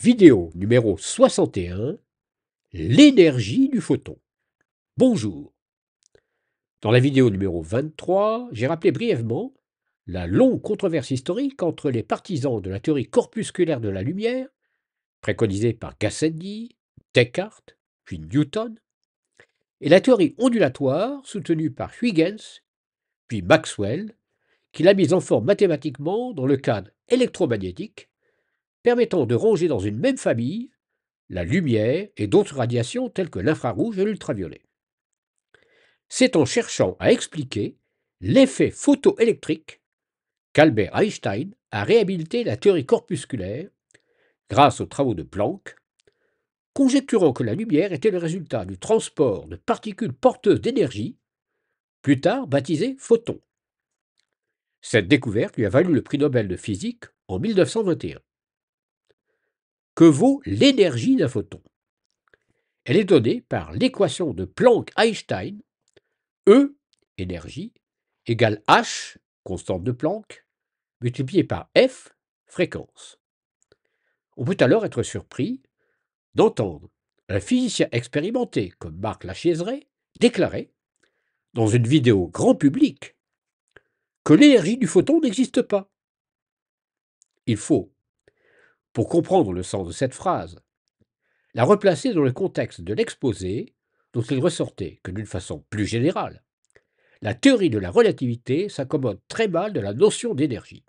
Vidéo numéro 61 L'énergie du photon. Bonjour. Dans la vidéo numéro 23, j'ai rappelé brièvement la longue controverse historique entre les partisans de la théorie corpusculaire de la lumière, préconisée par Gassendi, Descartes, puis Newton, et la théorie ondulatoire soutenue par Huygens, puis Maxwell, qui l'a mise en forme mathématiquement dans le cadre électromagnétique permettant de ranger dans une même famille la lumière et d'autres radiations telles que l'infrarouge et l'ultraviolet. C'est en cherchant à expliquer l'effet photoélectrique qu'Albert Einstein a réhabilité la théorie corpusculaire grâce aux travaux de Planck, conjecturant que la lumière était le résultat du transport de particules porteuses d'énergie, plus tard baptisées photons. Cette découverte lui a valu le prix Nobel de physique en 1921 que vaut l'énergie d'un photon. Elle est donnée par l'équation de Planck-Einstein, E, énergie, égale H, constante de Planck, multipliée par F, fréquence. On peut alors être surpris d'entendre un physicien expérimenté comme Marc Lachaiseret déclarer, dans une vidéo grand public, que l'énergie du photon n'existe pas. Il faut pour comprendre le sens de cette phrase, la replacer dans le contexte de l'exposé dont il ressortait que d'une façon plus générale, la théorie de la relativité s'accommode très mal de la notion d'énergie.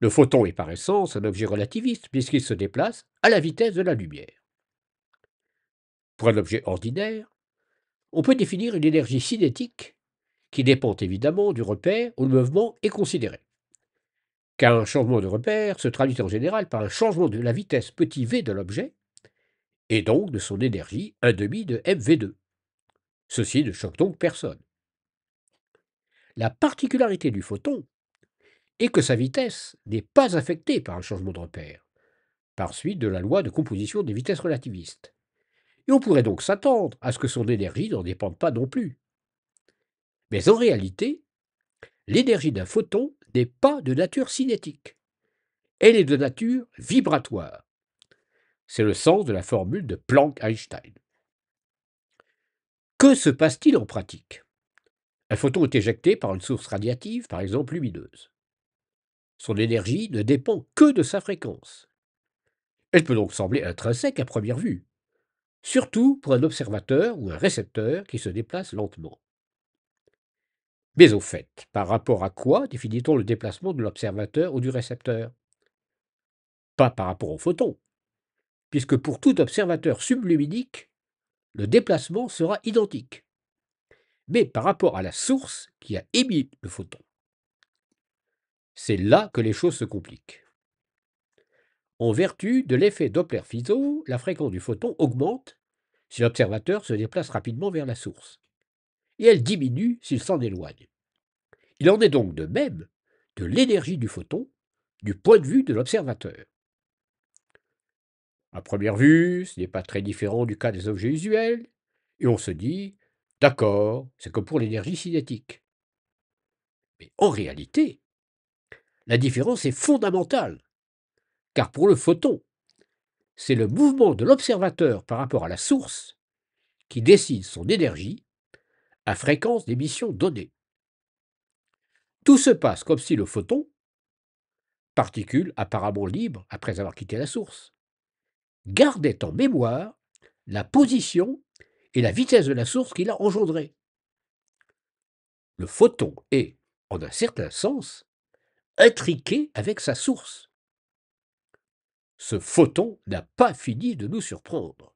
Le photon est par essence un objet relativiste puisqu'il se déplace à la vitesse de la lumière. Pour un objet ordinaire, on peut définir une énergie cinétique qui dépend évidemment du repère où le mouvement est considéré. Qu'un un changement de repère se traduit en général par un changement de la vitesse petit v de l'objet, et donc de son énergie un demi de mv2. Ceci ne choque donc personne. La particularité du photon est que sa vitesse n'est pas affectée par un changement de repère, par suite de la loi de composition des vitesses relativistes. Et on pourrait donc s'attendre à ce que son énergie n'en dépende pas non plus. Mais en réalité, l'énergie d'un photon n'est pas de nature cinétique. Elle est de nature vibratoire. C'est le sens de la formule de Planck-Einstein. Que se passe-t-il en pratique Un photon est éjecté par une source radiative, par exemple lumineuse. Son énergie ne dépend que de sa fréquence. Elle peut donc sembler intrinsèque à première vue, surtout pour un observateur ou un récepteur qui se déplace lentement. Mais au fait, par rapport à quoi définit-on le déplacement de l'observateur ou du récepteur Pas par rapport au photon, puisque pour tout observateur subluminique, le déplacement sera identique, mais par rapport à la source qui a émis le photon. C'est là que les choses se compliquent. En vertu de l'effet Doppler-Fizeau, la fréquence du photon augmente si l'observateur se déplace rapidement vers la source et elle diminue s'il s'en éloigne. Il en est donc de même de l'énergie du photon du point de vue de l'observateur. À première vue, ce n'est pas très différent du cas des objets usuels, et on se dit, d'accord, c'est comme pour l'énergie cinétique. Mais en réalité, la différence est fondamentale, car pour le photon, c'est le mouvement de l'observateur par rapport à la source qui décide son énergie fréquence d'émission donnée. Tout se passe comme si le photon, particule apparemment libre après avoir quitté la source, gardait en mémoire la position et la vitesse de la source qu'il a engendrée. Le photon est, en un certain sens, intriqué avec sa source. Ce photon n'a pas fini de nous surprendre.